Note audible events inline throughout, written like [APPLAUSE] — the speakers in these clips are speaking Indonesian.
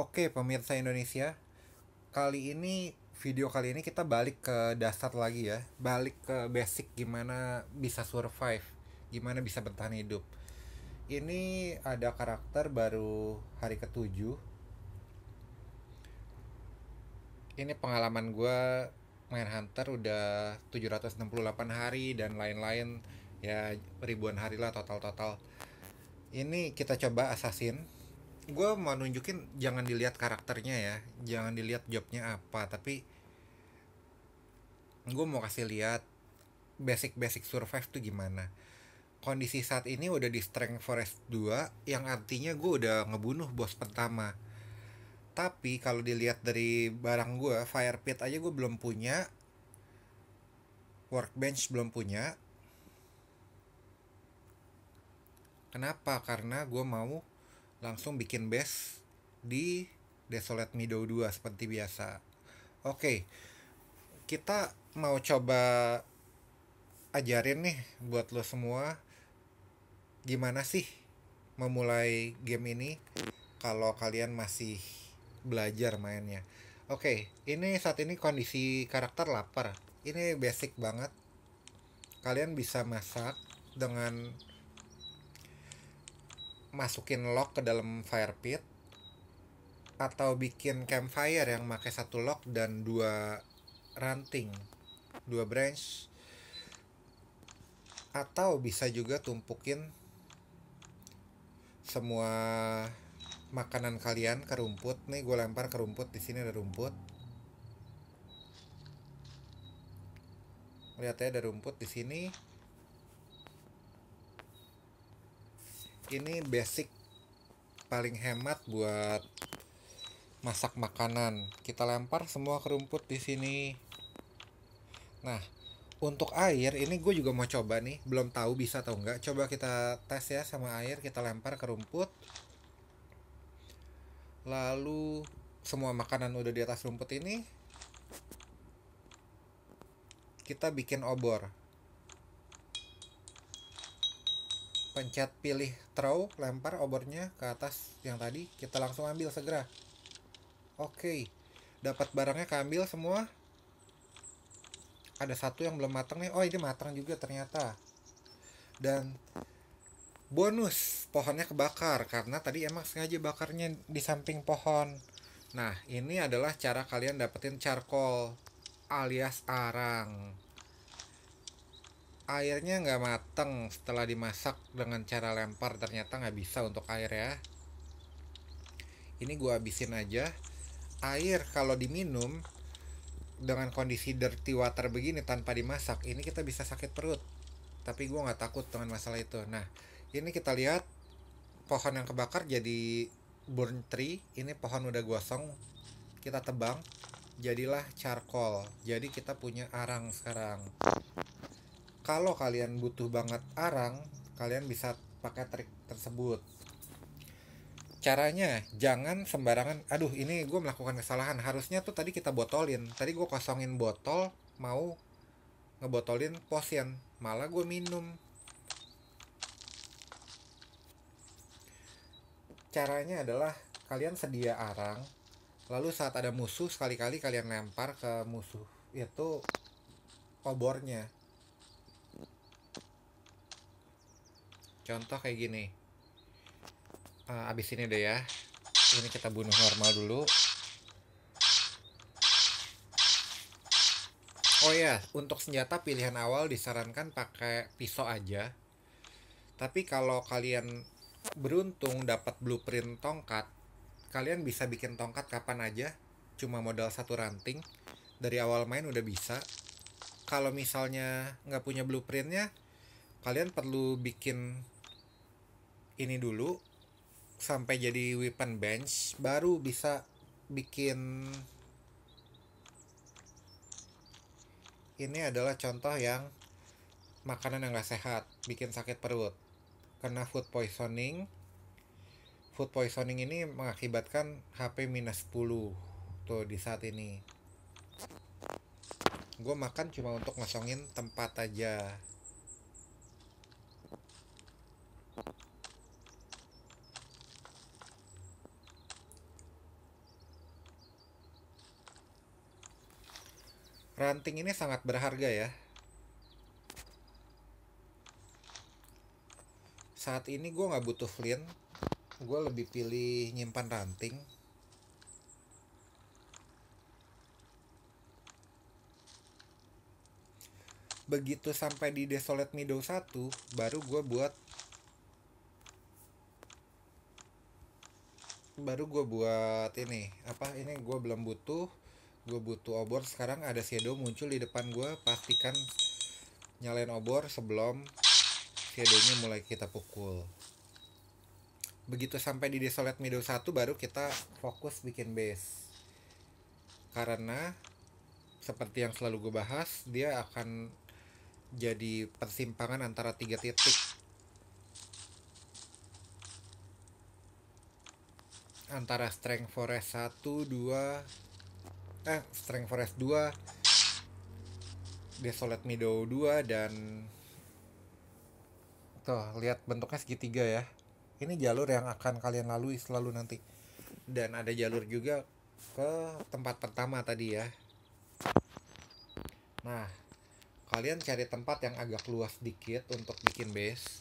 Oke pemirsa Indonesia, kali ini video kali ini kita balik ke dasar lagi ya, balik ke basic gimana bisa survive, gimana bisa bertahan hidup. Ini ada karakter baru hari ketujuh. Ini pengalaman gue main Hunter udah 768 hari dan lain-lain ya ribuan hari lah total-total. Ini kita coba Assassin gue mau nunjukin jangan dilihat karakternya ya jangan dilihat jobnya apa tapi gue mau kasih lihat basic-basic survive tuh gimana kondisi saat ini udah di strength forest 2 yang artinya gue udah ngebunuh bos pertama tapi kalau dilihat dari barang gue fire pit aja gue belum punya workbench belum punya kenapa karena gue mau langsung bikin base di Desolate mido 2 seperti biasa. Oke, okay, kita mau coba ajarin nih buat lo semua gimana sih memulai game ini kalau kalian masih belajar mainnya. Oke, okay, ini saat ini kondisi karakter lapar. Ini basic banget. Kalian bisa masak dengan masukin log ke dalam fire pit atau bikin campfire yang pakai satu log dan dua ranting dua branch atau bisa juga tumpukin semua makanan kalian ke rumput nih gue lempar ke rumput di sini ada rumput lihat ya ada rumput di sini ini basic paling hemat buat masak makanan. Kita lempar semua kerumput di sini. Nah, untuk air ini gue juga mau coba nih, belum tahu bisa atau enggak. Coba kita tes ya sama air, kita lempar ke rumput. Lalu semua makanan udah di atas rumput ini kita bikin obor. pencet pilih throw, lempar obornya ke atas yang tadi, kita langsung ambil segera. Oke, dapat barangnya keambil semua. Ada satu yang belum matang nih, oh ini matang juga ternyata. Dan bonus, pohonnya kebakar, karena tadi emang sengaja bakarnya di samping pohon. Nah, ini adalah cara kalian dapetin charcoal alias arang airnya nggak mateng setelah dimasak dengan cara lempar ternyata nggak bisa untuk air ya ini gue habisin aja air kalau diminum dengan kondisi dirty water begini tanpa dimasak ini kita bisa sakit perut tapi gue nggak takut dengan masalah itu nah ini kita lihat pohon yang kebakar jadi burn tree ini pohon udah gosong kita tebang jadilah charcoal jadi kita punya arang sekarang kalau kalian butuh banget arang kalian bisa pakai trik tersebut caranya jangan sembarangan aduh ini gue melakukan kesalahan harusnya tuh tadi kita botolin tadi gue kosongin botol mau ngebotolin potion malah gue minum caranya adalah kalian sedia arang lalu saat ada musuh sekali-kali kalian lempar ke musuh itu obornya contoh kayak gini uh, abis ini deh ya ini kita bunuh normal dulu oh ya untuk senjata pilihan awal disarankan pakai pisau aja tapi kalau kalian beruntung dapat blueprint tongkat kalian bisa bikin tongkat kapan aja cuma modal satu ranting dari awal main udah bisa kalau misalnya nggak punya blueprintnya kalian perlu bikin ini dulu sampai jadi weapon bench baru bisa bikin ini adalah contoh yang makanan yang gak sehat bikin sakit perut karena food poisoning food poisoning ini mengakibatkan HP minus 10 tuh di saat ini gue makan cuma untuk ngosongin tempat aja Ranting ini sangat berharga ya. Saat ini gue nggak butuh flint. Gue lebih pilih nyimpan ranting. Begitu sampai di Desolate Meadow 1, baru gue buat baru gue buat ini apa ini gue belum butuh gue butuh obor sekarang ada shadow muncul di depan gue pastikan nyalain obor sebelum shadownya mulai kita pukul begitu sampai di desolate middle 1 baru kita fokus bikin base karena seperti yang selalu gue bahas dia akan jadi persimpangan antara tiga titik antara strength forest 1, 2, eh Strength Forest 2 Desolate Meadow 2 dan tuh lihat bentuknya segitiga ya ini jalur yang akan kalian lalui selalu nanti dan ada jalur juga ke tempat pertama tadi ya nah kalian cari tempat yang agak luas dikit untuk bikin base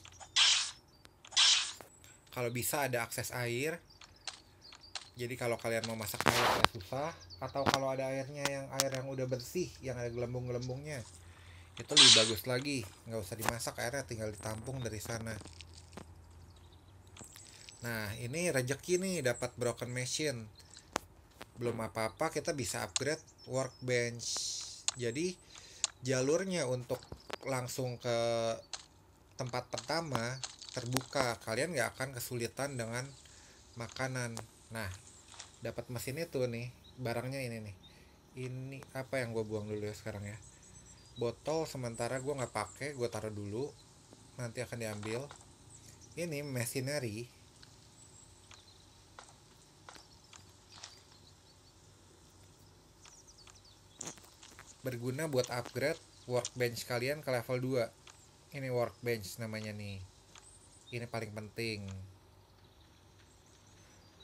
kalau bisa ada akses air jadi kalau kalian mau masak air susah atau kalau ada airnya yang air yang udah bersih yang ada gelembung-gelembungnya itu lebih bagus lagi nggak usah dimasak airnya tinggal ditampung dari sana nah ini rejeki nih dapat broken machine belum apa-apa kita bisa upgrade workbench jadi jalurnya untuk langsung ke tempat pertama terbuka kalian nggak akan kesulitan dengan makanan nah dapat mesin itu nih barangnya ini nih ini apa yang gue buang dulu ya sekarang ya botol sementara gue nggak pakai gue taruh dulu nanti akan diambil ini machinery berguna buat upgrade workbench kalian ke level 2 ini workbench namanya nih ini paling penting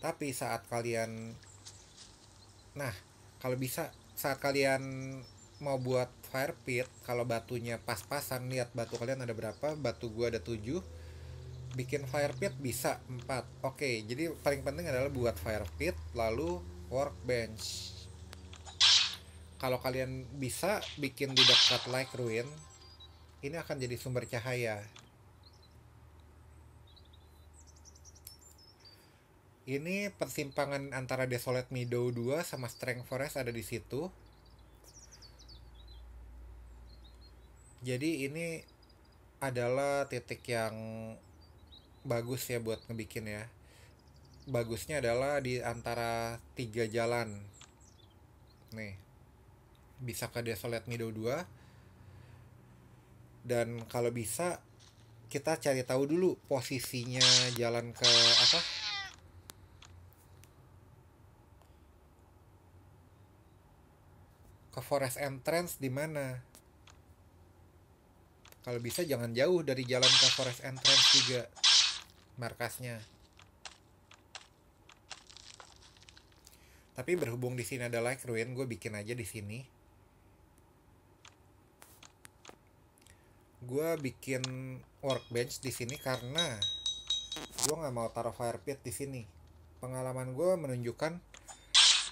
tapi saat kalian Nah, kalau bisa saat kalian mau buat fire pit, kalau batunya pas-pasan, lihat batu kalian ada berapa, batu gua ada 7. Bikin fire pit bisa 4. Oke, okay, jadi paling penting adalah buat fire pit lalu workbench. Kalau kalian bisa bikin di dekat light ruin, ini akan jadi sumber cahaya. Ini persimpangan antara Desolate Meadow 2 sama Strength Forest ada di situ. Jadi ini adalah titik yang bagus ya buat ngebikin ya. Bagusnya adalah di antara tiga jalan. Nih. Bisa ke Desolate Meadow 2. Dan kalau bisa kita cari tahu dulu posisinya jalan ke apa? ke forest entrance di mana kalau bisa jangan jauh dari jalan ke forest entrance juga markasnya tapi berhubung di sini ada like ruin gue bikin aja di sini gue bikin workbench di sini karena gue nggak mau taruh fire pit di sini pengalaman gue menunjukkan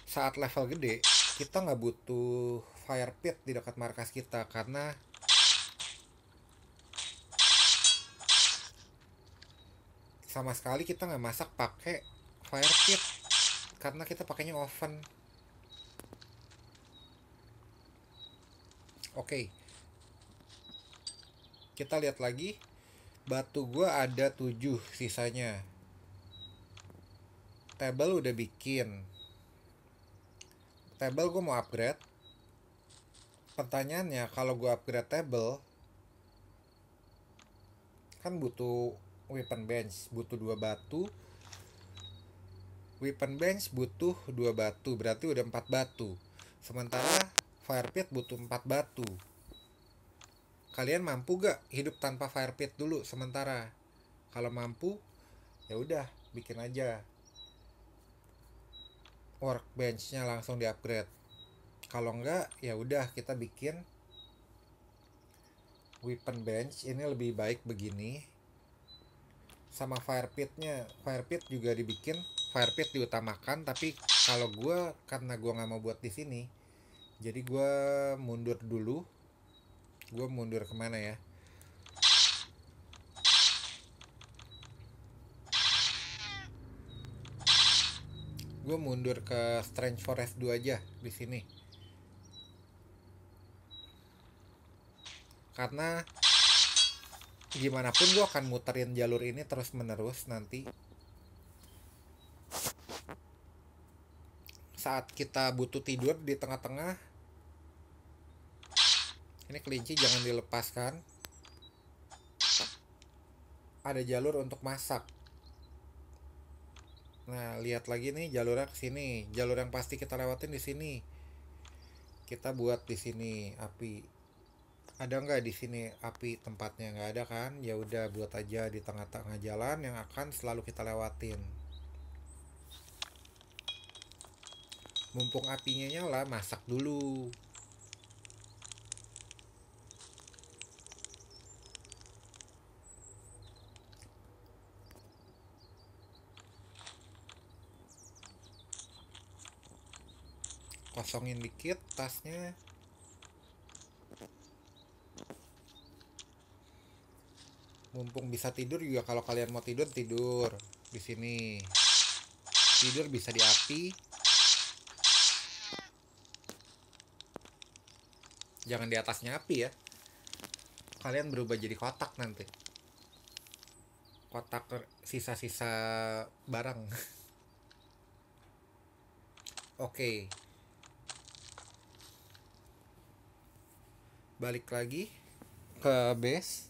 saat level gede kita nggak butuh fire pit di dekat markas kita karena sama sekali kita nggak masak pakai fire pit karena kita pakainya oven oke okay. kita lihat lagi batu gua ada tujuh sisanya table udah bikin table gue mau upgrade pertanyaannya kalau gue upgrade table kan butuh weapon bench butuh dua batu weapon bench butuh dua batu berarti udah empat batu sementara fire pit butuh empat batu kalian mampu gak hidup tanpa fire pit dulu sementara kalau mampu ya udah bikin aja workbenchnya langsung diupgrade. kalau enggak ya udah kita bikin weapon bench ini lebih baik begini sama fire pitnya fire pit juga dibikin fire pit diutamakan tapi kalau gue karena gue nggak mau buat di sini jadi gue mundur dulu gue mundur kemana ya gue mundur ke Strange Forest 2 aja di sini karena gimana pun gue akan muterin jalur ini terus menerus nanti saat kita butuh tidur di tengah-tengah ini kelinci jangan dilepaskan ada jalur untuk masak Nah, lihat lagi nih jalurnya ke sini. Jalur yang pasti kita lewatin di sini. Kita buat di sini api. Ada nggak di sini api tempatnya nggak ada kan? Ya udah buat aja di tengah-tengah jalan yang akan selalu kita lewatin. Mumpung apinya nyala, masak dulu. kosongin dikit tasnya mumpung bisa tidur juga kalau kalian mau tidur tidur di sini tidur bisa di api jangan di atasnya api ya kalian berubah jadi kotak nanti kotak sisa-sisa barang [LAUGHS] oke balik lagi ke base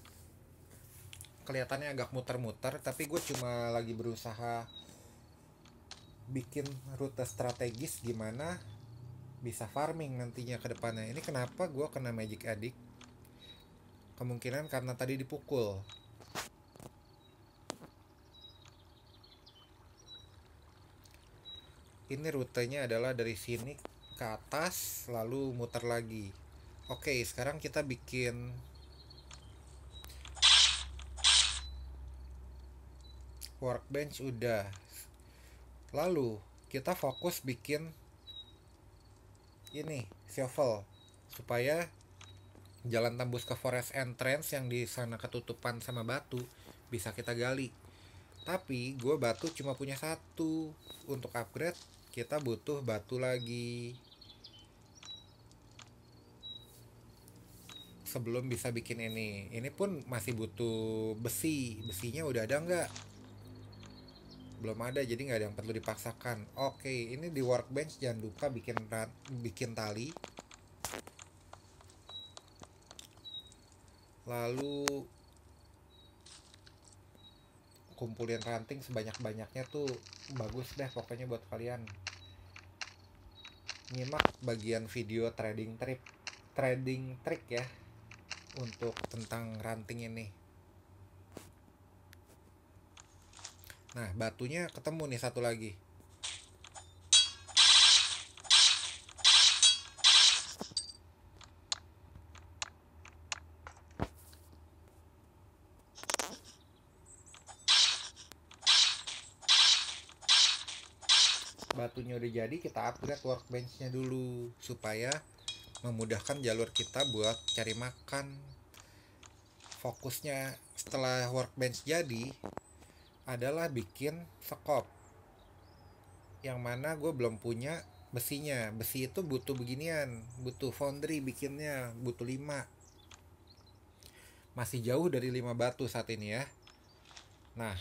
kelihatannya agak muter-muter tapi gue cuma lagi berusaha bikin rute strategis gimana bisa farming nantinya ke depannya ini kenapa gue kena magic addict kemungkinan karena tadi dipukul ini rutenya adalah dari sini ke atas lalu muter lagi Oke, okay, sekarang kita bikin workbench udah. Lalu kita fokus bikin ini shovel supaya jalan tembus ke forest entrance yang di sana ketutupan sama batu bisa kita gali. Tapi gue batu cuma punya satu. Untuk upgrade kita butuh batu lagi. sebelum bisa bikin ini ini pun masih butuh besi besinya udah ada nggak belum ada jadi nggak ada yang perlu dipaksakan oke ini di workbench jangan lupa bikin bikin tali lalu kumpulin ranting sebanyak-banyaknya tuh bagus deh pokoknya buat kalian nyimak bagian video trading trip trading trick ya untuk tentang ranting ini. Nah, batunya ketemu nih satu lagi. Batunya udah jadi, kita upgrade workbenchnya dulu supaya memudahkan jalur kita buat cari makan fokusnya setelah workbench jadi adalah bikin sekop yang mana gue belum punya besinya besi itu butuh beginian butuh foundry bikinnya butuh 5 masih jauh dari 5 batu saat ini ya nah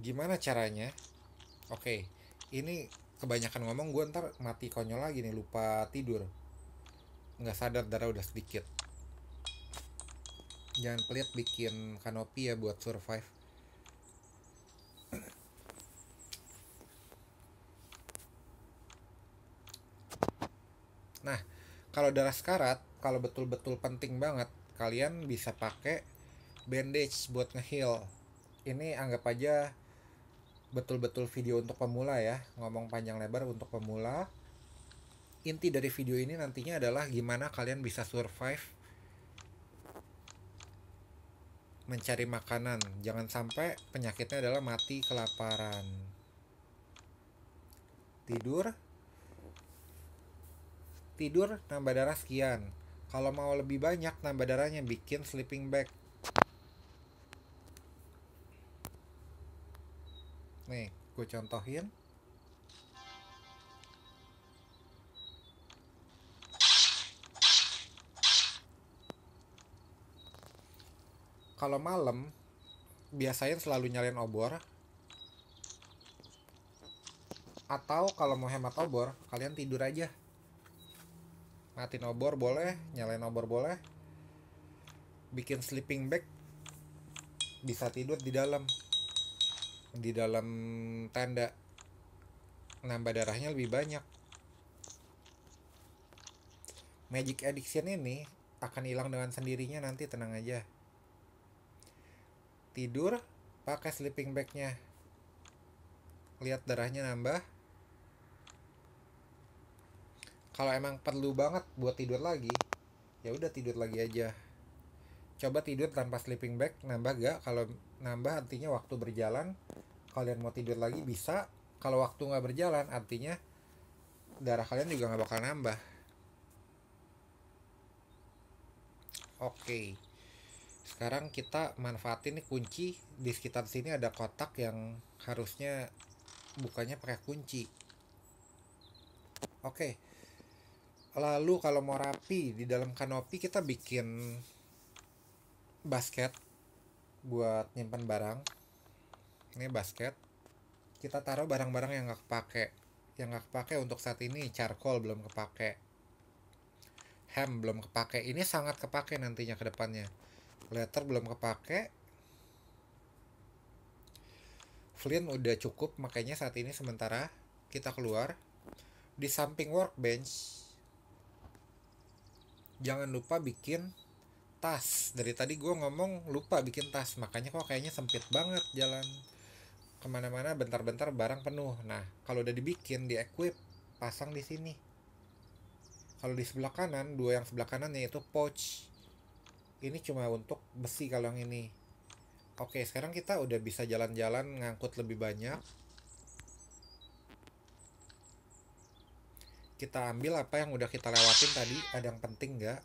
gimana caranya oke ini kebanyakan ngomong gue ntar mati konyol lagi nih lupa tidur nggak sadar darah udah sedikit jangan pelit bikin kanopi ya buat survive nah kalau darah sekarat kalau betul-betul penting banget kalian bisa pakai bandage buat ngeheal ini anggap aja betul-betul video untuk pemula ya ngomong panjang lebar untuk pemula inti dari video ini nantinya adalah gimana kalian bisa survive mencari makanan. Jangan sampai penyakitnya adalah mati kelaparan. Tidur. Tidur nambah darah sekian. Kalau mau lebih banyak nambah darahnya bikin sleeping bag. Nih, gue contohin. kalau malam biasanya selalu nyalain obor atau kalau mau hemat obor kalian tidur aja matiin obor boleh nyalain obor boleh bikin sleeping bag bisa tidur di dalam di dalam tenda nambah darahnya lebih banyak magic addiction ini akan hilang dengan sendirinya nanti tenang aja tidur pakai sleeping bagnya lihat darahnya nambah kalau emang perlu banget buat tidur lagi ya udah tidur lagi aja coba tidur tanpa sleeping bag nambah gak kalau nambah artinya waktu berjalan kalian mau tidur lagi bisa kalau waktu nggak berjalan artinya darah kalian juga nggak bakal nambah oke okay sekarang kita manfaatin nih kunci di sekitar sini ada kotak yang harusnya bukannya pakai kunci oke lalu kalau mau rapi di dalam kanopi kita bikin basket buat nyimpan barang ini basket kita taruh barang-barang yang nggak kepake yang nggak kepake untuk saat ini charcoal belum kepake hem belum kepake ini sangat kepake nantinya ke depannya Letter belum kepake. Flint udah cukup, makanya saat ini sementara kita keluar. Di samping workbench, jangan lupa bikin tas. Dari tadi gue ngomong lupa bikin tas, makanya kok kayaknya sempit banget jalan kemana-mana bentar-bentar barang penuh. Nah, kalau udah dibikin, di equip, pasang di sini. Kalau di sebelah kanan, dua yang sebelah kanan yaitu pouch ini cuma untuk besi kalau yang ini oke sekarang kita udah bisa jalan-jalan ngangkut lebih banyak kita ambil apa yang udah kita lewatin tadi ada yang penting nggak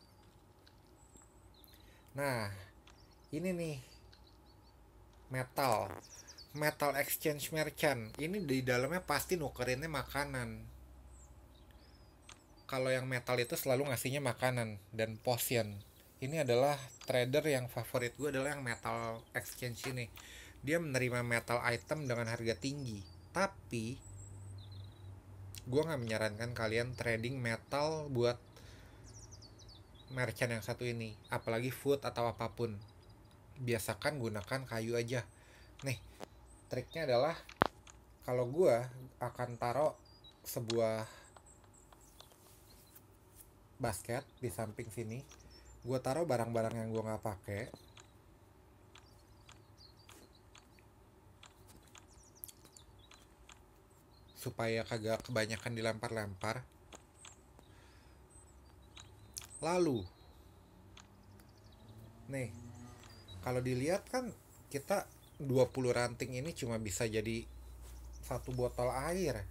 nah ini nih metal metal exchange merchant ini di dalamnya pasti nukerinnya makanan kalau yang metal itu selalu ngasihnya makanan dan potion ini adalah trader yang favorit gue adalah yang metal exchange ini dia menerima metal item dengan harga tinggi tapi gue nggak menyarankan kalian trading metal buat merchant yang satu ini apalagi food atau apapun biasakan gunakan kayu aja nih triknya adalah kalau gue akan taruh sebuah basket di samping sini gue taruh barang-barang yang gue nggak pakai supaya kagak kebanyakan dilempar-lempar lalu nih kalau dilihat kan kita 20 ranting ini cuma bisa jadi satu botol air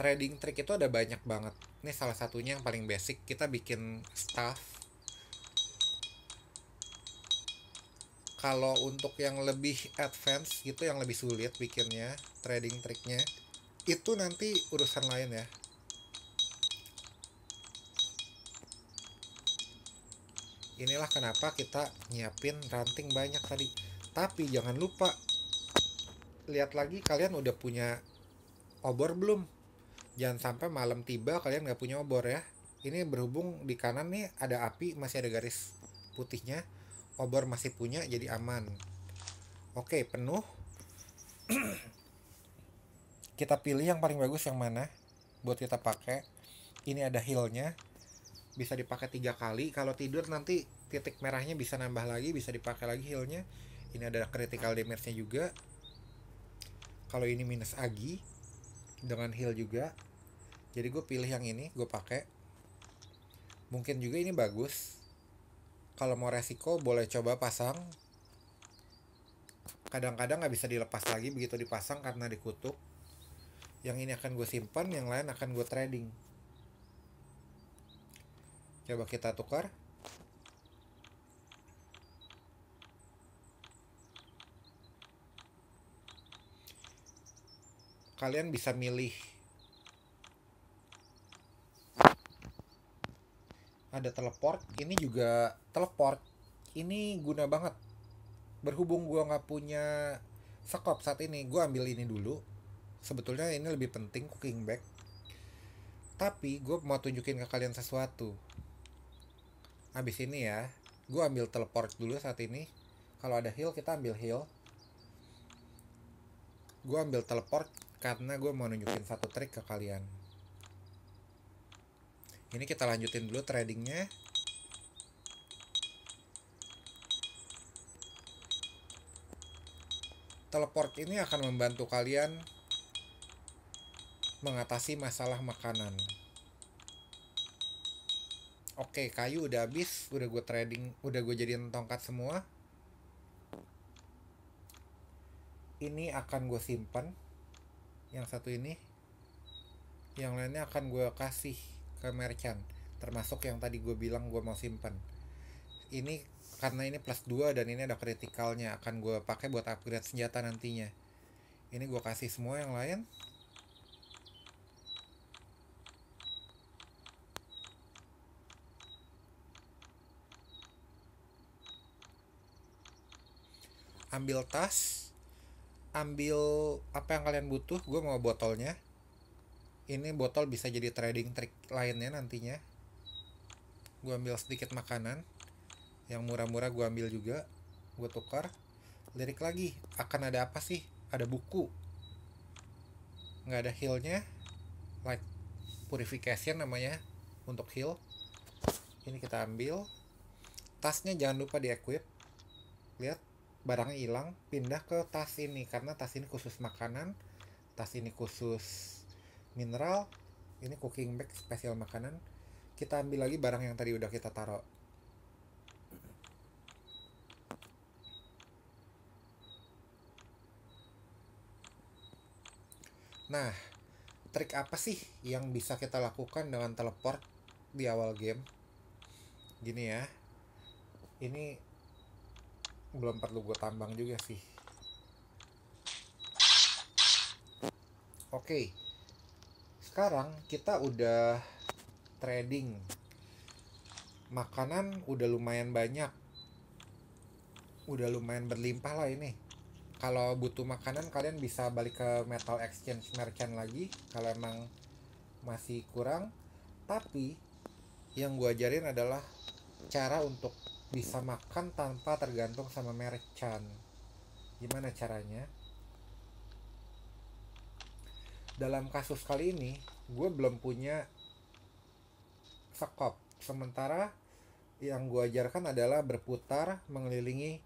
trading trick itu ada banyak banget ini salah satunya yang paling basic kita bikin staff kalau untuk yang lebih advance gitu yang lebih sulit bikinnya trading triknya itu nanti urusan lain ya inilah kenapa kita nyiapin ranting banyak tadi tapi jangan lupa lihat lagi kalian udah punya obor belum jangan sampai malam tiba kalian nggak punya obor ya ini berhubung di kanan nih ada api masih ada garis putihnya obor masih punya jadi aman oke penuh [CLEARS THROAT] kita pilih yang paling bagus yang mana buat kita pakai ini ada hillnya bisa dipakai tiga kali kalau tidur nanti titik merahnya bisa nambah lagi bisa dipakai lagi hillnya ini ada critical damage-nya juga kalau ini minus agi dengan heel juga jadi gue pilih yang ini gue pakai mungkin juga ini bagus kalau mau resiko boleh coba pasang kadang-kadang nggak bisa dilepas lagi begitu dipasang karena dikutuk yang ini akan gue simpan yang lain akan gue trading coba kita tukar kalian bisa milih ada teleport ini juga teleport ini guna banget berhubung gue nggak punya sekop saat ini gue ambil ini dulu sebetulnya ini lebih penting cooking bag tapi gue mau tunjukin ke kalian sesuatu habis ini ya gue ambil teleport dulu saat ini kalau ada heal kita ambil heal gue ambil teleport karena gue mau nunjukin satu trik ke kalian ini kita lanjutin dulu tradingnya teleport ini akan membantu kalian mengatasi masalah makanan Oke, kayu udah habis, udah gue trading, udah gue jadiin tongkat semua. Ini akan gue simpan yang satu ini yang lainnya akan gue kasih ke merchant termasuk yang tadi gue bilang gue mau simpen ini karena ini plus 2 dan ini ada kritikalnya akan gue pakai buat upgrade senjata nantinya ini gue kasih semua yang lain ambil tas ambil apa yang kalian butuh gue mau botolnya ini botol bisa jadi trading trick lainnya nantinya gue ambil sedikit makanan yang murah-murah gue ambil juga gue tukar lirik lagi akan ada apa sih ada buku nggak ada healnya light purification namanya untuk heal ini kita ambil tasnya jangan lupa di equip lihat barang hilang pindah ke tas ini karena tas ini khusus makanan tas ini khusus mineral ini cooking bag spesial makanan kita ambil lagi barang yang tadi udah kita taruh nah trik apa sih yang bisa kita lakukan dengan teleport di awal game gini ya ini belum perlu gue tambang juga sih oke okay. sekarang kita udah trading makanan udah lumayan banyak udah lumayan berlimpah lah ini kalau butuh makanan kalian bisa balik ke metal exchange merchant lagi kalau emang masih kurang tapi yang gue ajarin adalah cara untuk bisa makan tanpa tergantung sama merek Gimana caranya? Dalam kasus kali ini, gue belum punya sekop. Sementara yang gue ajarkan adalah berputar mengelilingi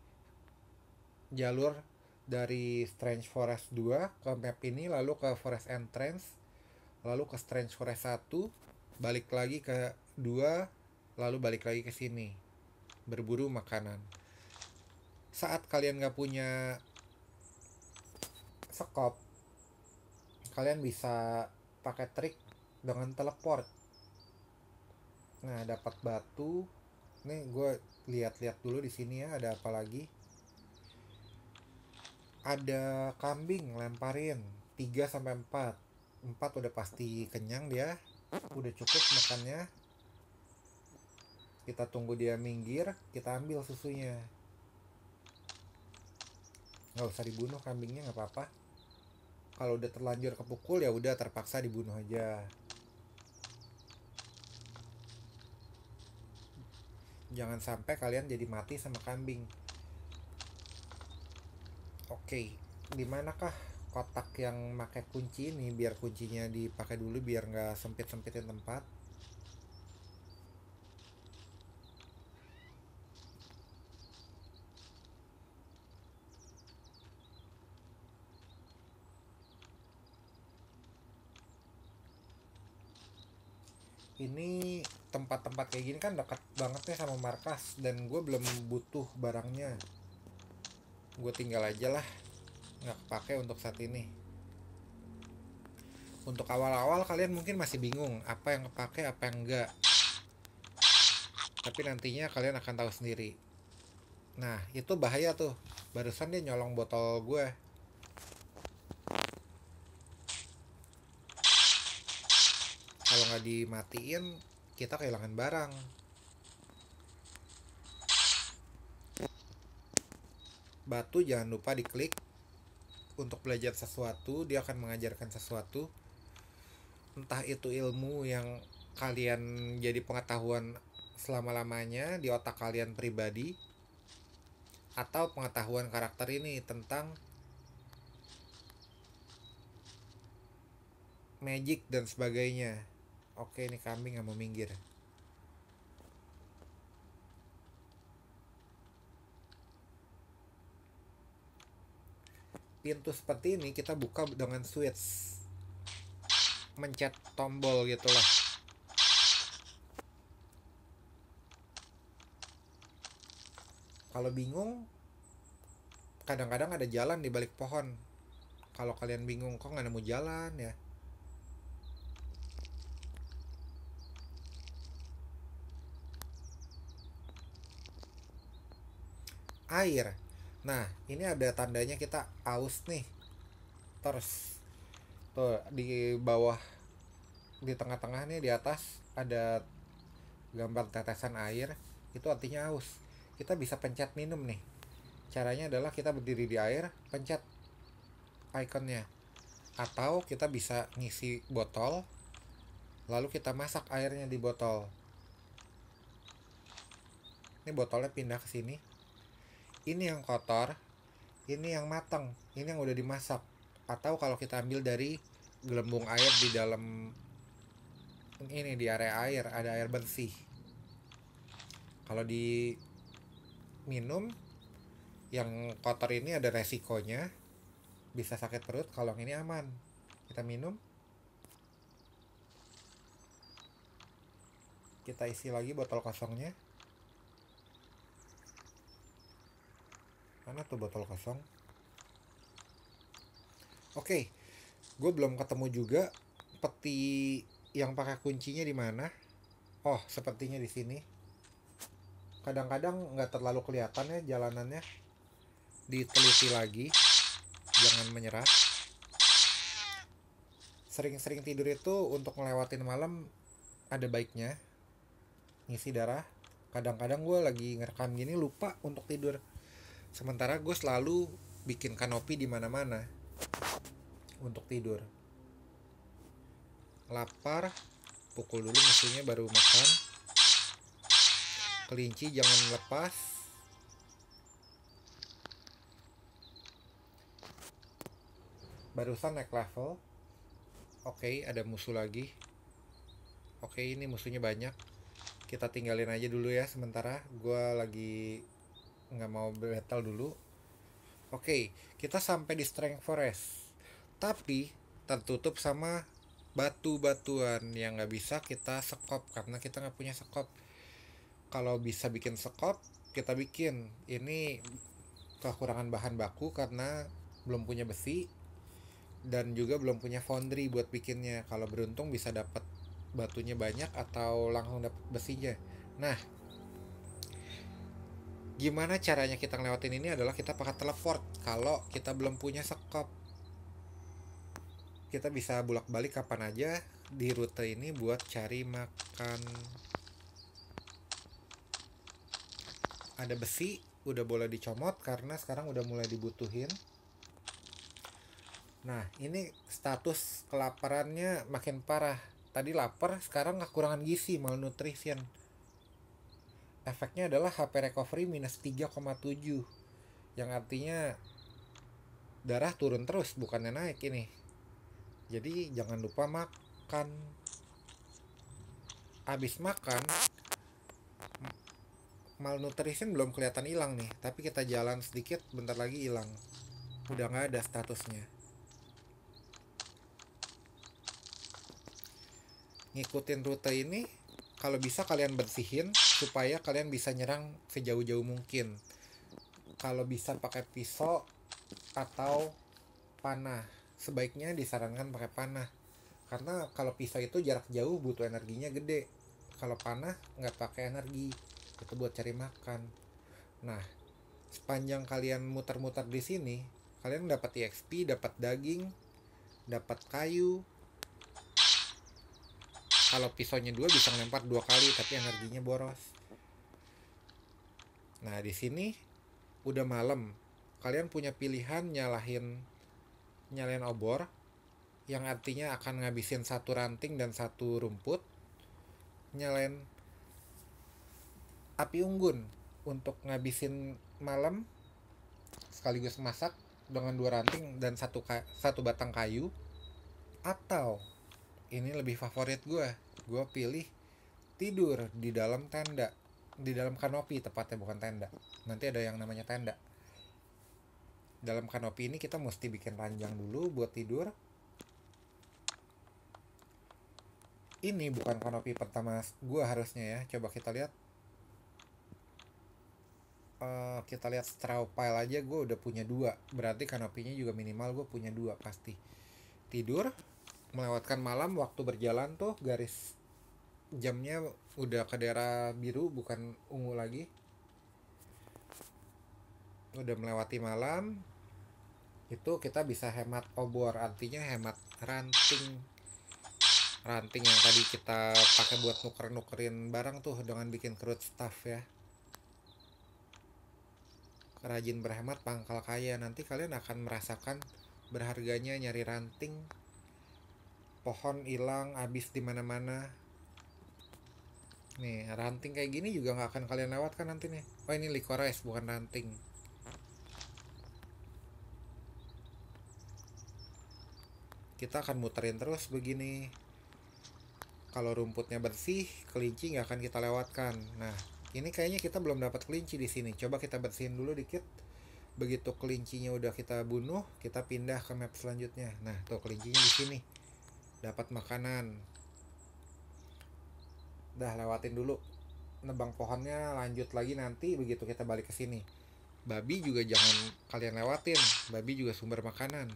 jalur dari Strange Forest 2 ke map ini, lalu ke Forest Entrance, lalu ke Strange Forest 1, balik lagi ke 2, lalu balik lagi ke sini berburu makanan. Saat kalian nggak punya sekop, kalian bisa pakai trik dengan teleport. Nah, dapat batu. Nih, gue lihat-lihat dulu di sini ya, ada apa lagi? Ada kambing lemparin 3 sampai 4. 4 udah pasti kenyang dia. Udah cukup makannya kita tunggu dia minggir kita ambil susunya nggak usah dibunuh kambingnya nggak apa-apa kalau udah terlanjur kepukul ya udah terpaksa dibunuh aja jangan sampai kalian jadi mati sama kambing oke dimanakah kotak yang pakai kunci ini biar kuncinya dipakai dulu biar nggak sempit sempitin tempat tempat-tempat kayak gini kan dekat banget ya sama markas dan gue belum butuh barangnya gue tinggal aja lah nggak pakai untuk saat ini untuk awal-awal kalian mungkin masih bingung apa yang kepake apa yang enggak tapi nantinya kalian akan tahu sendiri nah itu bahaya tuh barusan dia nyolong botol gue kalau nggak dimatiin kita kehilangan barang. Batu jangan lupa diklik untuk belajar sesuatu, dia akan mengajarkan sesuatu. Entah itu ilmu yang kalian jadi pengetahuan selama-lamanya di otak kalian pribadi atau pengetahuan karakter ini tentang magic dan sebagainya oke ini kambing yang mau minggir pintu seperti ini kita buka dengan switch mencet tombol gitu lah kalau bingung kadang-kadang ada jalan di balik pohon kalau kalian bingung kok nggak nemu jalan ya air. Nah, ini ada tandanya kita aus nih. Terus tuh di bawah di tengah-tengah nih di atas ada gambar tetesan air, itu artinya aus. Kita bisa pencet minum nih. Caranya adalah kita berdiri di air, pencet ikonnya. Atau kita bisa ngisi botol lalu kita masak airnya di botol. Ini botolnya pindah ke sini ini yang kotor ini yang matang ini yang udah dimasak atau kalau kita ambil dari gelembung air di dalam ini di area air ada air bersih kalau di minum yang kotor ini ada resikonya bisa sakit perut kalau ini aman kita minum kita isi lagi botol kosongnya Mana tuh botol kosong? Oke, okay. gue belum ketemu juga peti yang pakai kuncinya di mana. Oh, sepertinya di sini. Kadang-kadang nggak terlalu kelihatan ya jalanannya. Diteliti lagi, jangan menyerah. Sering-sering tidur itu untuk ngelewatin malam ada baiknya. Ngisi darah. Kadang-kadang gue lagi ngerekam gini lupa untuk tidur sementara gue selalu bikin kanopi di mana-mana untuk tidur lapar pukul dulu mesinnya baru makan kelinci jangan lepas barusan naik level oke okay, ada musuh lagi oke okay, ini musuhnya banyak kita tinggalin aja dulu ya sementara gue lagi nggak mau battle dulu oke okay, kita sampai di strength forest tapi tertutup sama batu-batuan yang nggak bisa kita sekop karena kita nggak punya sekop kalau bisa bikin sekop kita bikin ini kekurangan bahan baku karena belum punya besi dan juga belum punya foundry buat bikinnya kalau beruntung bisa dapat batunya banyak atau langsung dapat besinya nah gimana caranya kita ngelewatin ini adalah kita pakai teleport kalau kita belum punya sekop kita bisa bolak-balik kapan aja di rute ini buat cari makan ada besi udah boleh dicomot karena sekarang udah mulai dibutuhin nah ini status kelaparannya makin parah tadi lapar sekarang kekurangan gizi malnutrition efeknya adalah HP recovery minus 3,7 yang artinya darah turun terus bukannya naik ini jadi jangan lupa makan habis makan malnutrition belum kelihatan hilang nih tapi kita jalan sedikit bentar lagi hilang udah nggak ada statusnya ngikutin rute ini kalau bisa kalian bersihin supaya kalian bisa nyerang sejauh-jauh mungkin kalau bisa pakai pisau atau panah sebaiknya disarankan pakai panah karena kalau pisau itu jarak jauh butuh energinya gede kalau panah nggak pakai energi itu buat cari makan nah sepanjang kalian muter-muter di sini kalian dapat EXP dapat daging dapat kayu kalau pisaunya dua bisa ngelempar dua kali tapi energinya boros nah di sini udah malam kalian punya pilihan nyalahin nyalain obor yang artinya akan ngabisin satu ranting dan satu rumput nyalain api unggun untuk ngabisin malam sekaligus masak dengan dua ranting dan satu satu batang kayu atau ini lebih favorit gue gue pilih tidur di dalam tenda di dalam kanopi tepatnya bukan tenda nanti ada yang namanya tenda dalam kanopi ini kita mesti bikin ranjang dulu buat tidur ini bukan kanopi pertama gue harusnya ya coba kita lihat uh, kita lihat straw pile aja gue udah punya dua berarti kanopinya juga minimal gue punya dua pasti tidur melewatkan malam waktu berjalan tuh garis jamnya udah ke daerah biru bukan ungu lagi udah melewati malam itu kita bisa hemat obor artinya hemat ranting ranting yang tadi kita pakai buat nuker-nukerin barang tuh dengan bikin kerut staff ya rajin berhemat pangkal kaya nanti kalian akan merasakan berharganya nyari ranting pohon hilang habis di mana-mana nih ranting kayak gini juga nggak akan kalian lewatkan nanti nih oh ini licorice bukan ranting kita akan muterin terus begini kalau rumputnya bersih kelinci nggak akan kita lewatkan nah ini kayaknya kita belum dapat kelinci di sini coba kita bersihin dulu dikit begitu kelincinya udah kita bunuh kita pindah ke map selanjutnya nah tuh kelincinya di sini dapat makanan udah lewatin dulu nebang pohonnya lanjut lagi nanti begitu kita balik ke sini babi juga jangan kalian lewatin babi juga sumber makanan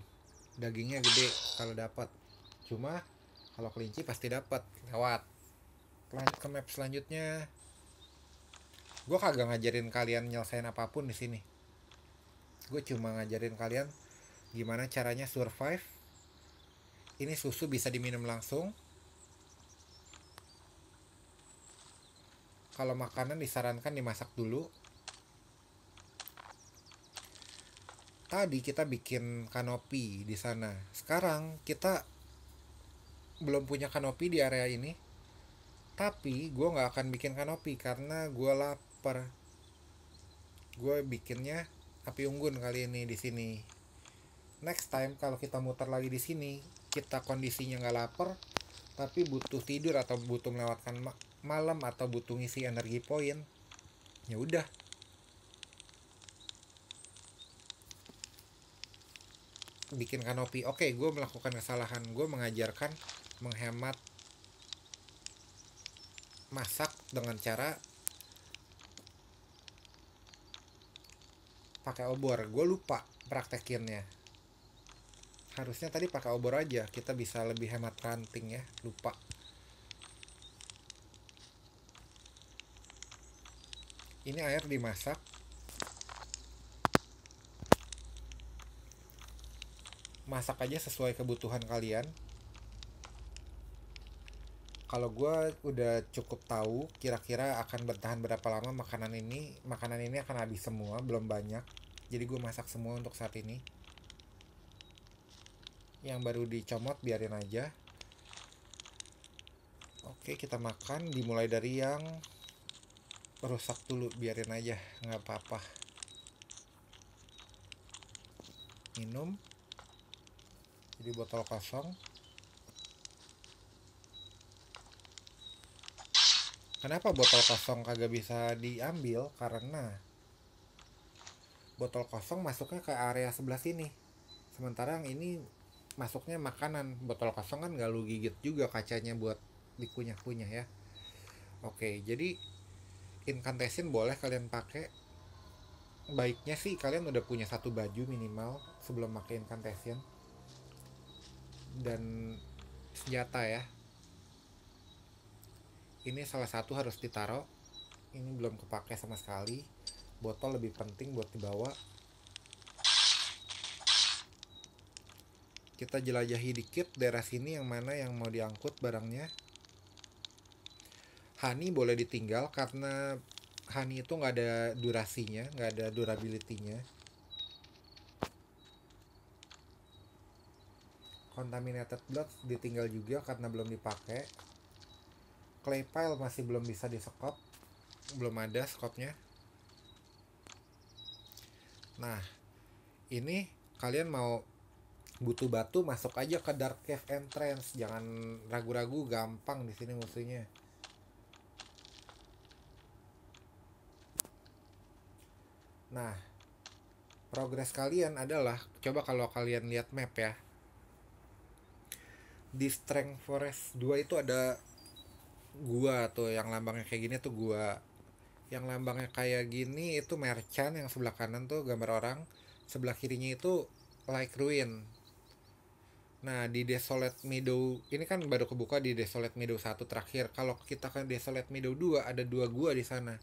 dagingnya gede kalau dapat cuma kalau kelinci pasti dapat lewat lanjut ke map selanjutnya gue kagak ngajarin kalian nyelesain apapun di sini gue cuma ngajarin kalian gimana caranya survive ini susu bisa diminum langsung kalau makanan disarankan dimasak dulu tadi kita bikin kanopi di sana sekarang kita belum punya kanopi di area ini tapi gue nggak akan bikin kanopi karena gue lapar gue bikinnya api unggun kali ini di sini next time kalau kita muter lagi di sini kita kondisinya nggak lapar tapi butuh tidur atau butuh melewatkan malam atau butuh ngisi energi poin ya udah bikin kanopi oke gue melakukan kesalahan gue mengajarkan menghemat masak dengan cara pakai obor gue lupa praktekinnya harusnya tadi pakai obor aja kita bisa lebih hemat ranting ya lupa ini air dimasak masak aja sesuai kebutuhan kalian kalau gue udah cukup tahu kira-kira akan bertahan berapa lama makanan ini makanan ini akan habis semua belum banyak jadi gue masak semua untuk saat ini yang baru dicomot biarin aja oke kita makan dimulai dari yang rusak dulu biarin aja nggak apa-apa minum jadi botol kosong Kenapa botol kosong kagak bisa diambil? Karena botol kosong masuknya ke area sebelah sini. Sementara yang ini masuknya makanan botol kosong kan nggak lu gigit juga kacanya buat dikunyah-kunyah ya oke jadi incantation boleh kalian pakai baiknya sih kalian udah punya satu baju minimal sebelum pakai incantation dan senjata ya ini salah satu harus ditaruh ini belum kepake sama sekali botol lebih penting buat dibawa kita jelajahi dikit daerah sini yang mana yang mau diangkut barangnya Hani boleh ditinggal karena Hani itu nggak ada durasinya nggak ada durability-nya contaminated blood ditinggal juga karena belum dipakai clay pile masih belum bisa disekop belum ada skopnya nah ini kalian mau butuh batu masuk aja ke dark cave entrance jangan ragu-ragu gampang di sini musuhnya nah progres kalian adalah coba kalau kalian lihat map ya di strength forest 2 itu ada gua tuh yang lambangnya kayak gini tuh gua yang lambangnya kayak gini itu merchant yang sebelah kanan tuh gambar orang sebelah kirinya itu like ruin Nah di Desolate Meadow ini kan baru kebuka di Desolate Meadow satu terakhir. Kalau kita ke Desolate Meadow 2 ada dua gua di sana.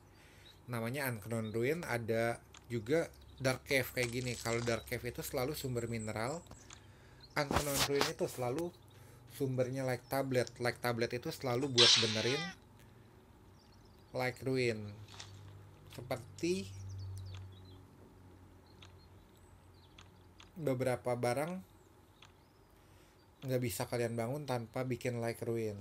Namanya Unknown Ruin ada juga Dark Cave kayak gini. Kalau Dark Cave itu selalu sumber mineral. Unknown Ruin itu selalu sumbernya like tablet. Like tablet itu selalu buat benerin like ruin. Seperti beberapa barang nggak bisa kalian bangun tanpa bikin like ruin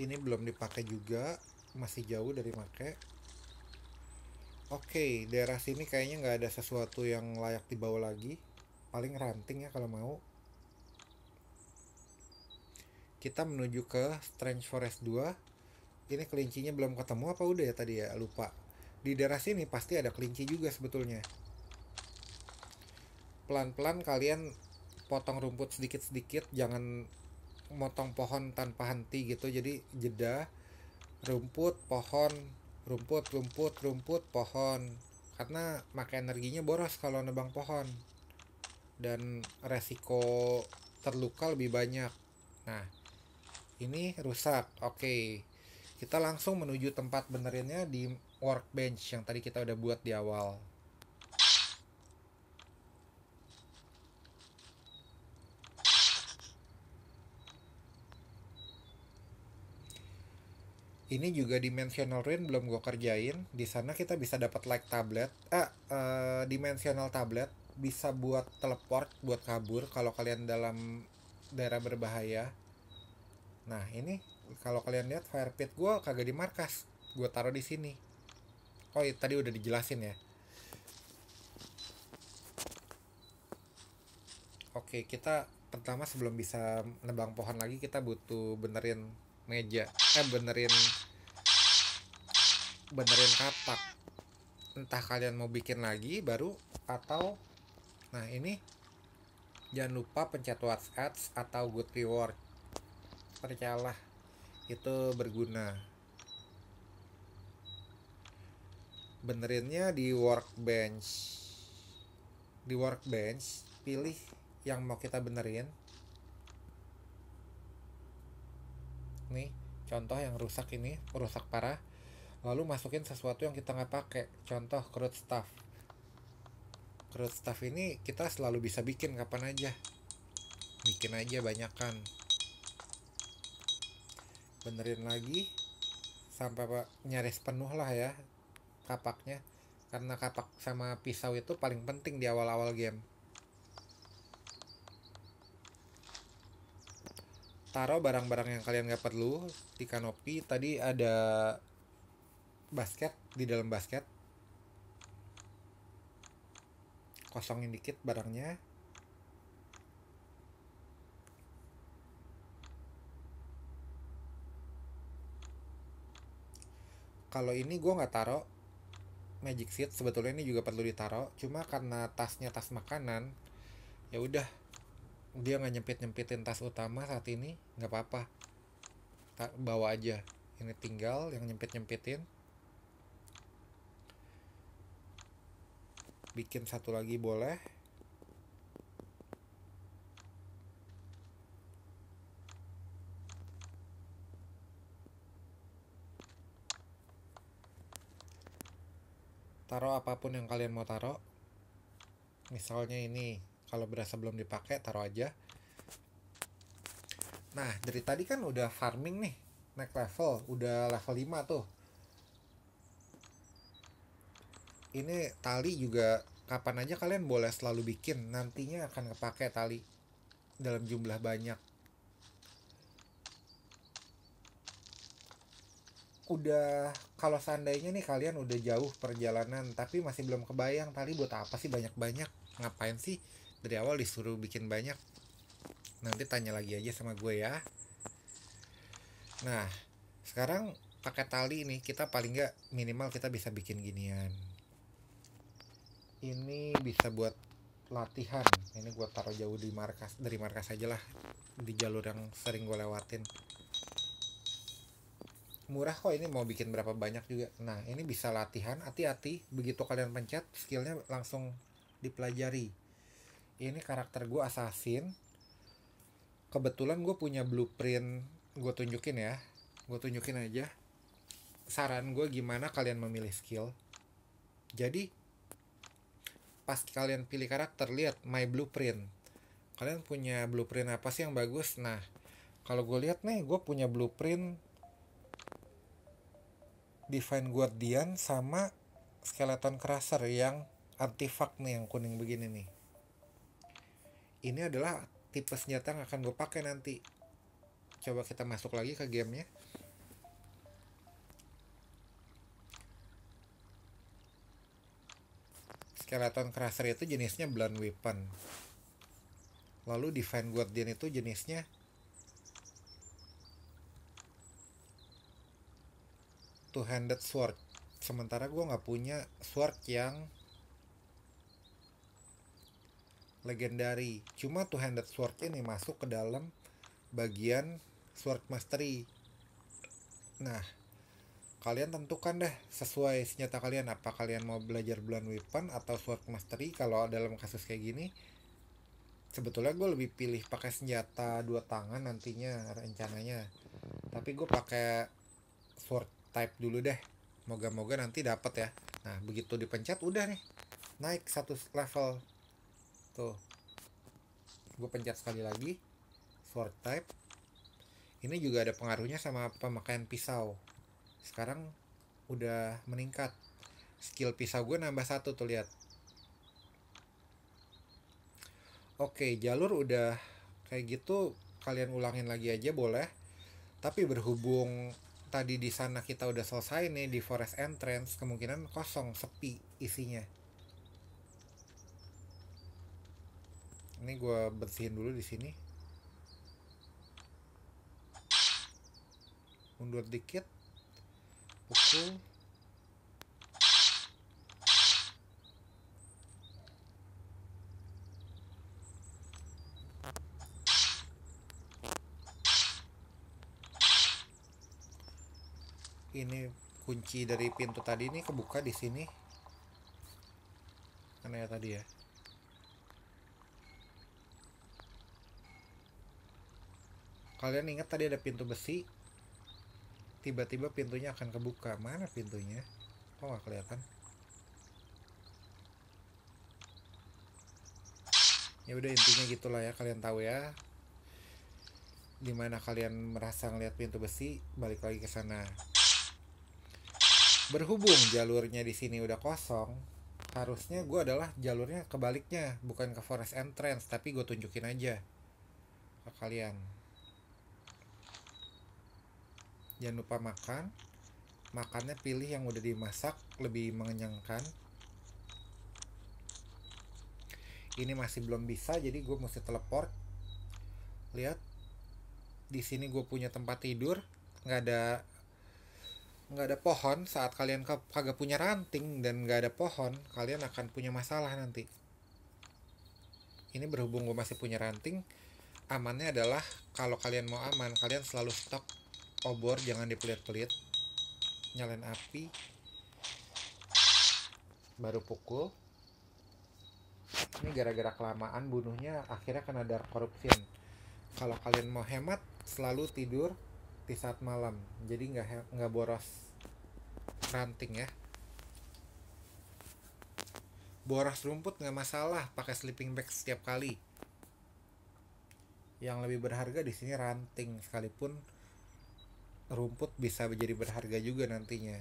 ini belum dipakai juga masih jauh dari make oke daerah sini kayaknya nggak ada sesuatu yang layak dibawa lagi paling ranting ya kalau mau kita menuju ke Strange Forest 2 ini kelincinya belum ketemu apa udah ya tadi ya lupa di daerah sini pasti ada kelinci juga sebetulnya pelan-pelan kalian potong rumput sedikit-sedikit jangan motong pohon tanpa henti gitu jadi jeda rumput pohon rumput rumput rumput pohon karena maka energinya boros kalau nebang pohon dan resiko terluka lebih banyak nah ini rusak oke okay. kita langsung menuju tempat benerinnya di workbench yang tadi kita udah buat di awal ini juga dimensional ruin belum gue kerjain di sana kita bisa dapat like tablet ah uh, dimensional tablet bisa buat teleport buat kabur kalau kalian dalam daerah berbahaya nah ini kalau kalian lihat fire pit gue kagak di markas gue taruh di sini oh iya, tadi udah dijelasin ya oke kita pertama sebelum bisa nebang pohon lagi kita butuh benerin meja eh benerin benerin kapak entah kalian mau bikin lagi baru atau nah ini jangan lupa pencet WhatsApp atau good reward percayalah itu berguna benerinnya di workbench di workbench pilih yang mau kita benerin nih contoh yang rusak ini rusak parah lalu masukin sesuatu yang kita nggak pakai contoh crude stuff crude stuff ini kita selalu bisa bikin kapan aja bikin aja banyakkan benerin lagi sampai nyaris penuh lah ya kapaknya karena kapak sama pisau itu paling penting di awal-awal game taruh barang-barang yang kalian gak perlu di kanopi tadi ada basket di dalam basket kosongin dikit barangnya kalau ini gue nggak taro magic Seat, sebetulnya ini juga perlu ditaro. cuma karena tasnya tas makanan ya udah dia nggak nyempit nyempitin tas utama saat ini nggak apa-apa bawa aja ini tinggal yang nyempit nyempitin bikin satu lagi boleh taruh apapun yang kalian mau taruh misalnya ini kalau berasa belum dipakai taruh aja nah dari tadi kan udah farming nih naik level udah level 5 tuh ini tali juga kapan aja kalian boleh selalu bikin nantinya akan kepake tali dalam jumlah banyak udah kalau seandainya nih kalian udah jauh perjalanan tapi masih belum kebayang tali buat apa sih banyak-banyak ngapain sih dari awal disuruh bikin banyak nanti tanya lagi aja sama gue ya nah sekarang pakai tali ini kita paling nggak minimal kita bisa bikin ginian ini bisa buat latihan ini gue taruh jauh di markas dari markas aja lah di jalur yang sering gue lewatin murah kok ini mau bikin berapa banyak juga nah ini bisa latihan hati-hati begitu kalian pencet skillnya langsung dipelajari ini karakter gue assassin kebetulan gue punya blueprint gue tunjukin ya gue tunjukin aja saran gue gimana kalian memilih skill jadi pas kalian pilih karakter lihat my blueprint kalian punya blueprint apa sih yang bagus nah kalau gue lihat nih gue punya blueprint Divine Guardian sama Skeleton Crusher yang artifact nih yang kuning begini nih. Ini adalah tipe senjata yang akan gue pakai nanti. Coba kita masuk lagi ke gamenya. Skeleton Crusher itu jenisnya blunt weapon. Lalu Divine Guardian itu jenisnya two handed sword sementara gue nggak punya sword yang legendary cuma two handed sword ini masuk ke dalam bagian sword mastery nah kalian tentukan deh sesuai senjata kalian apa kalian mau belajar bulan weapon atau sword mastery kalau dalam kasus kayak gini sebetulnya gue lebih pilih pakai senjata dua tangan nantinya rencananya tapi gue pakai sword type dulu deh moga-moga nanti dapat ya nah begitu dipencet udah nih naik satu level tuh gue pencet sekali lagi for type ini juga ada pengaruhnya sama pemakaian pisau sekarang udah meningkat skill pisau gue nambah satu tuh lihat oke jalur udah kayak gitu kalian ulangin lagi aja boleh tapi berhubung tadi di sana kita udah selesai nih di forest entrance kemungkinan kosong sepi isinya ini gue bersihin dulu di sini mundur dikit pukul ini kunci dari pintu tadi ini kebuka di sini karena ya tadi ya kalian ingat tadi ada pintu besi tiba-tiba pintunya akan kebuka mana pintunya kok nggak kelihatan ya udah intinya gitulah ya kalian tahu ya dimana kalian merasa ngelihat pintu besi balik lagi ke sana berhubung jalurnya di sini udah kosong harusnya gue adalah jalurnya kebaliknya bukan ke forest entrance tapi gue tunjukin aja ke kalian jangan lupa makan makannya pilih yang udah dimasak lebih mengenyangkan ini masih belum bisa jadi gue mesti teleport lihat di sini gue punya tempat tidur nggak ada nggak ada pohon saat kalian kagak punya ranting dan nggak ada pohon kalian akan punya masalah nanti ini berhubung gue masih punya ranting amannya adalah kalau kalian mau aman kalian selalu stok obor jangan dipelit-pelit nyalain api baru pukul ini gara-gara kelamaan bunuhnya akhirnya kena dark corruption kalau kalian mau hemat selalu tidur di saat malam jadi nggak nggak boros ranting ya boros rumput nggak masalah pakai sleeping bag setiap kali yang lebih berharga di sini ranting sekalipun rumput bisa menjadi berharga juga nantinya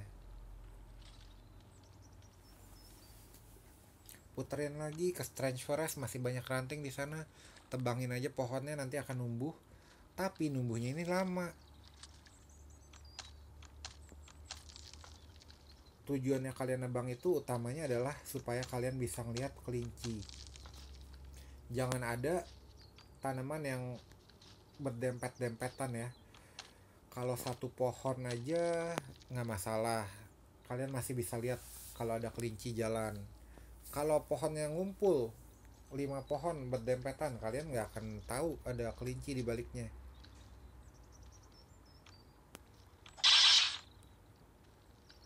puterin lagi ke strange forest masih banyak ranting di sana tebangin aja pohonnya nanti akan numbuh tapi numbuhnya ini lama tujuannya kalian nebang itu utamanya adalah supaya kalian bisa ngelihat kelinci. Jangan ada tanaman yang berdempet-dempetan ya. Kalau satu pohon aja nggak masalah, kalian masih bisa lihat kalau ada kelinci jalan. Kalau pohon yang ngumpul, lima pohon berdempetan, kalian nggak akan tahu ada kelinci di baliknya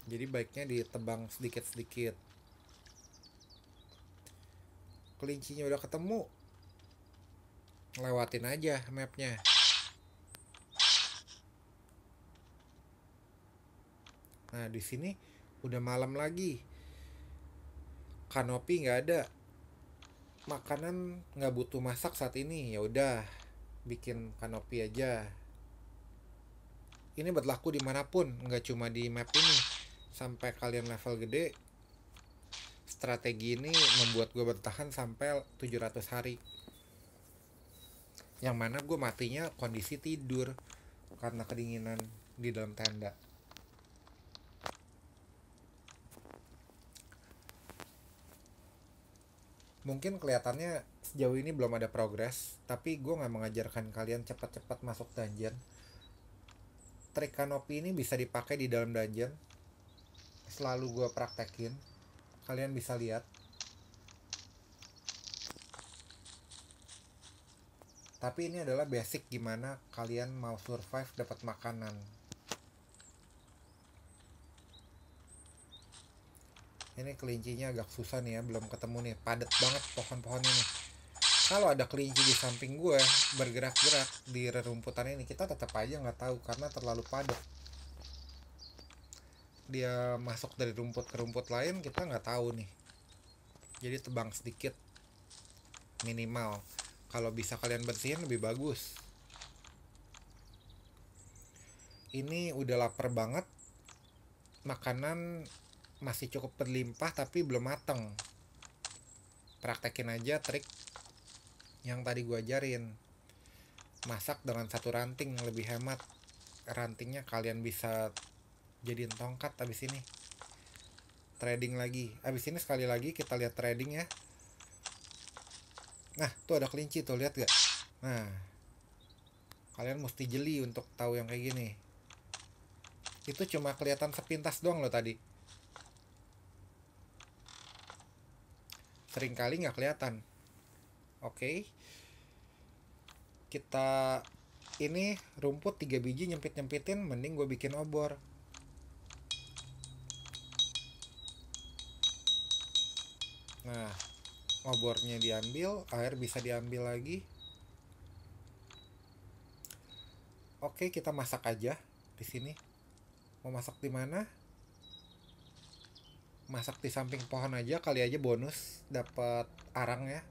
jadi baiknya ditebang sedikit-sedikit kelincinya udah ketemu lewatin aja mapnya nah di sini udah malam lagi kanopi nggak ada makanan nggak butuh masak saat ini ya udah bikin kanopi aja ini berlaku dimanapun nggak cuma di map ini sampai kalian level gede strategi ini membuat gue bertahan sampai 700 hari yang mana gue matinya kondisi tidur karena kedinginan di dalam tenda mungkin kelihatannya sejauh ini belum ada progres tapi gue nggak mengajarkan kalian cepat-cepat masuk dungeon trik kanopi ini bisa dipakai di dalam dungeon selalu gue praktekin kalian bisa lihat tapi ini adalah basic gimana kalian mau survive dapat makanan ini kelincinya agak susah nih ya belum ketemu nih padat banget pohon-pohon ini kalau ada kelinci di samping gue bergerak-gerak di rerumputan ini kita tetap aja nggak tahu karena terlalu padat dia masuk dari rumput ke rumput lain kita nggak tahu nih jadi tebang sedikit minimal kalau bisa kalian bersihin lebih bagus ini udah lapar banget makanan masih cukup berlimpah tapi belum mateng praktekin aja trik yang tadi gua ajarin masak dengan satu ranting lebih hemat rantingnya kalian bisa jadiin tongkat abis ini trading lagi abis ini sekali lagi kita lihat trading ya nah tuh ada kelinci tuh lihat gak nah kalian mesti jeli untuk tahu yang kayak gini itu cuma kelihatan sepintas doang loh tadi Sering kali nggak kelihatan oke okay. kita ini rumput tiga biji nyempit nyempitin mending gue bikin obor Nah, obornya diambil, air bisa diambil lagi. Oke, kita masak aja di sini. Mau masak di mana? Masak di samping pohon aja, kali aja bonus dapat arang ya.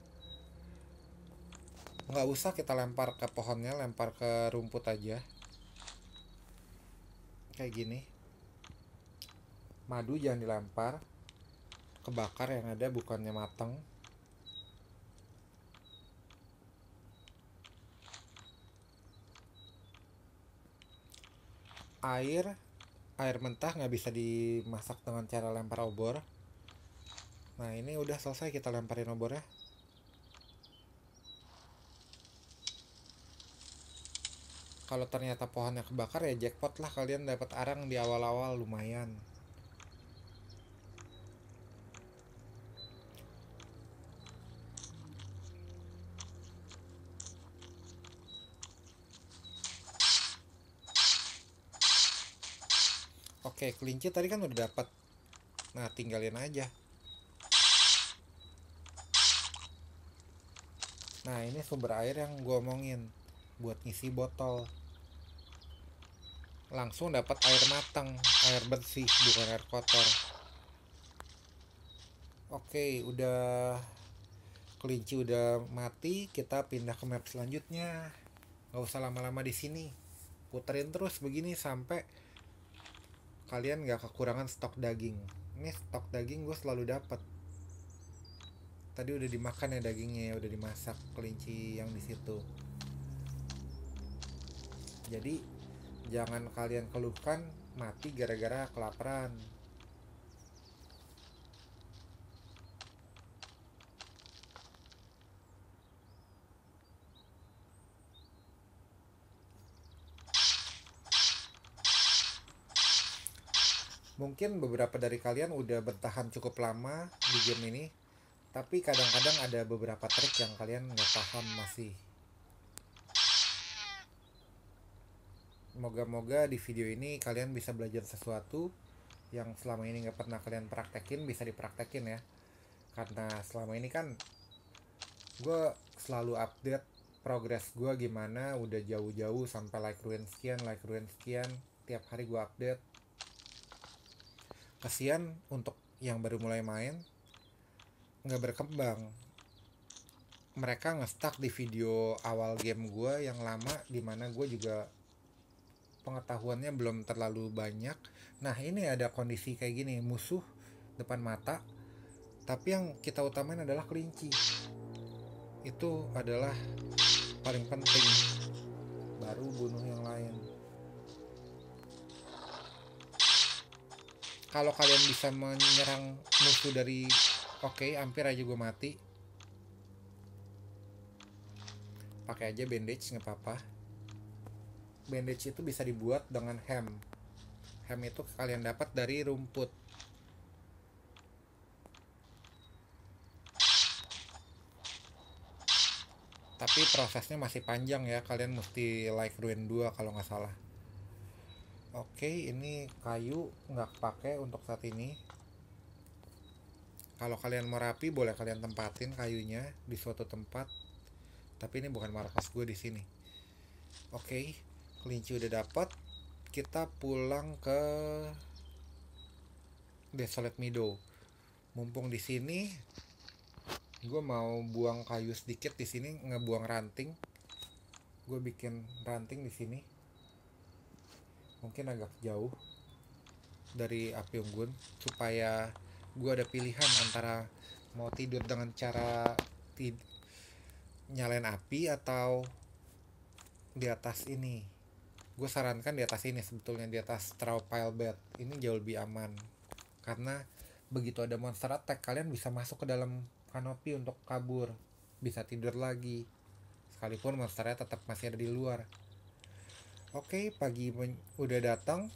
Nggak usah kita lempar ke pohonnya, lempar ke rumput aja. Kayak gini. Madu jangan dilempar kebakar yang ada bukannya mateng. air air mentah nggak bisa dimasak dengan cara lempar obor nah ini udah selesai kita lemparin obornya kalau ternyata pohonnya kebakar ya jackpot lah kalian dapat arang di awal-awal lumayan Oke, kelinci tadi kan udah dapat. Nah, tinggalin aja. Nah, ini sumber air yang gue omongin buat ngisi botol. Langsung dapat air matang, air bersih, bukan air kotor. Oke, udah kelinci udah mati, kita pindah ke map selanjutnya. Gak usah lama-lama di sini. Puterin terus begini sampai kalian nggak kekurangan stok daging ini stok daging gue selalu dapat tadi udah dimakan ya dagingnya ya udah dimasak kelinci yang di situ jadi jangan kalian keluhkan mati gara-gara kelaparan mungkin beberapa dari kalian udah bertahan cukup lama di game ini tapi kadang-kadang ada beberapa trik yang kalian nggak paham masih moga-moga di video ini kalian bisa belajar sesuatu yang selama ini nggak pernah kalian praktekin bisa dipraktekin ya karena selama ini kan gue selalu update progress gue gimana udah jauh-jauh sampai like ruin sekian like ruin sekian tiap hari gue update kasihan untuk yang baru mulai main nggak berkembang mereka nge-stuck di video awal game gue yang lama dimana gue juga pengetahuannya belum terlalu banyak nah ini ada kondisi kayak gini musuh depan mata tapi yang kita utamain adalah kelinci itu adalah paling penting baru bunuh yang lain kalau kalian bisa menyerang musuh dari oke okay, hampir aja gue mati pakai aja bandage nggak apa-apa bandage itu bisa dibuat dengan hem hem itu kalian dapat dari rumput tapi prosesnya masih panjang ya kalian mesti like ruin 2 kalau nggak salah oke okay, ini kayu nggak pakai untuk saat ini kalau kalian mau rapi boleh kalian tempatin kayunya di suatu tempat tapi ini bukan markas gue di sini oke okay, kelinci udah dapat kita pulang ke desolate meadow mumpung di sini gue mau buang kayu sedikit di sini ngebuang ranting gue bikin ranting di sini mungkin agak jauh dari api unggun supaya gue ada pilihan antara mau tidur dengan cara tid nyalain api atau di atas ini gue sarankan di atas ini sebetulnya di atas straw pile bed ini jauh lebih aman karena begitu ada monster attack kalian bisa masuk ke dalam kanopi untuk kabur bisa tidur lagi sekalipun monsternya tetap masih ada di luar Oke, pagi udah datang.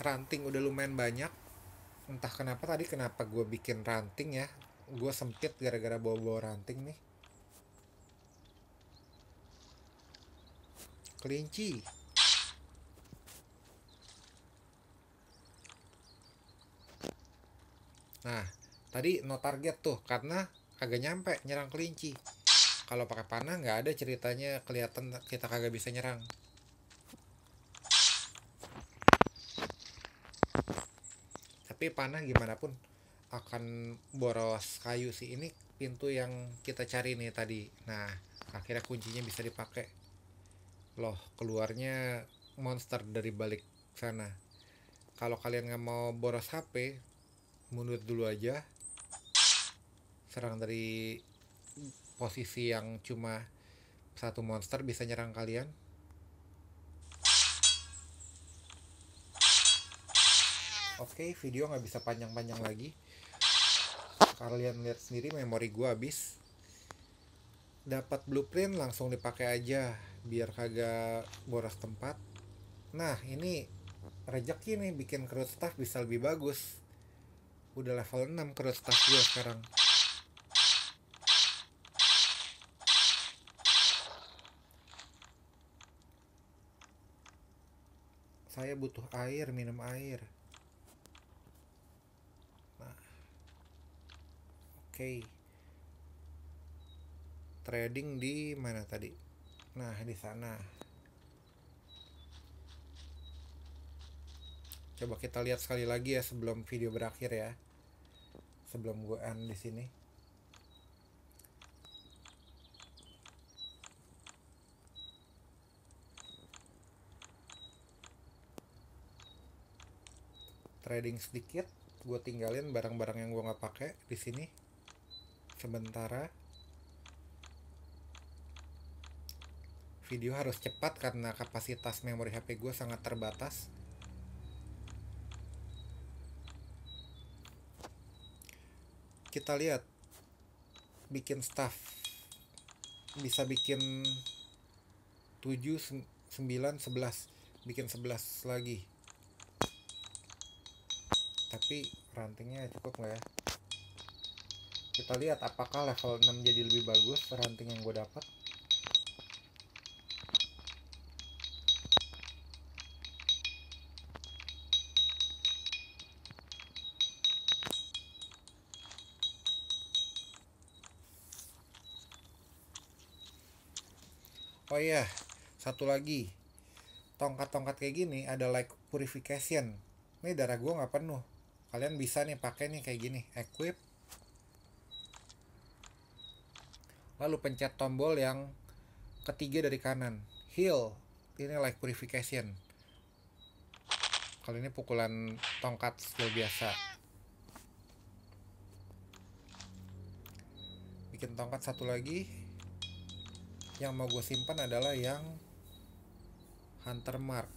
Ranting udah lumayan banyak. Entah kenapa tadi kenapa gue bikin ranting ya. Gue sempit gara-gara bawa-bawa ranting nih. Kelinci. Nah, tadi no target tuh karena agak nyampe nyerang kelinci kalau pakai panah nggak ada ceritanya kelihatan kita kagak bisa nyerang tapi panah gimana pun akan boros kayu sih ini pintu yang kita cari nih tadi nah akhirnya kuncinya bisa dipakai loh keluarnya monster dari balik sana kalau kalian nggak mau boros HP mundur dulu aja serang dari posisi yang cuma satu monster bisa nyerang kalian oke okay, video nggak bisa panjang-panjang lagi kalian lihat sendiri memori gue habis dapat blueprint langsung dipakai aja biar kagak boros tempat nah ini rejeki nih bikin crew staff bisa lebih bagus udah level 6 crew staff gue sekarang saya butuh air minum air nah oke okay. trading di mana tadi nah di sana coba kita lihat sekali lagi ya sebelum video berakhir ya sebelum gue end di sini trading sedikit gue tinggalin barang-barang yang gue nggak pakai di sini sementara video harus cepat karena kapasitas memori HP gue sangat terbatas kita lihat bikin staff bisa bikin 7 9 11 bikin 11 lagi rantingnya cukup nggak ya kita lihat apakah level 6 jadi lebih bagus ranting yang gue dapat Oh iya, satu lagi. Tongkat-tongkat kayak gini ada like purification. Ini darah gue nggak penuh kalian bisa nih pakai nih kayak gini equip lalu pencet tombol yang ketiga dari kanan heal ini like purification kali ini pukulan tongkat skill biasa bikin tongkat satu lagi yang mau gue simpan adalah yang hunter mark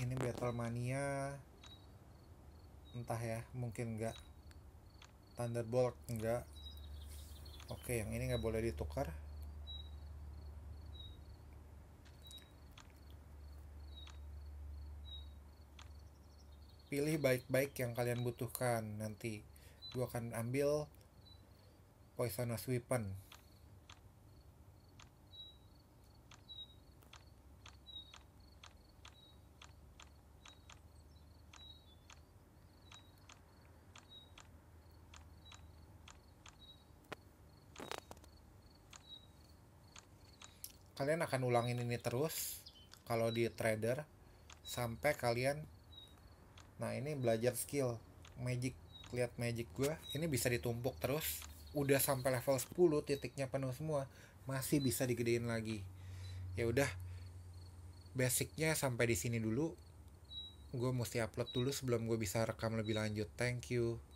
ini battle Mania, entah ya mungkin enggak Thunderbolt enggak oke yang ini enggak boleh ditukar pilih baik-baik yang kalian butuhkan nanti gue akan ambil poisonous weapon kalian akan ulangin ini terus kalau di trader sampai kalian nah ini belajar skill magic lihat magic gue ini bisa ditumpuk terus udah sampai level 10 titiknya penuh semua masih bisa digedein lagi ya udah basicnya sampai di sini dulu gue mesti upload dulu sebelum gue bisa rekam lebih lanjut thank you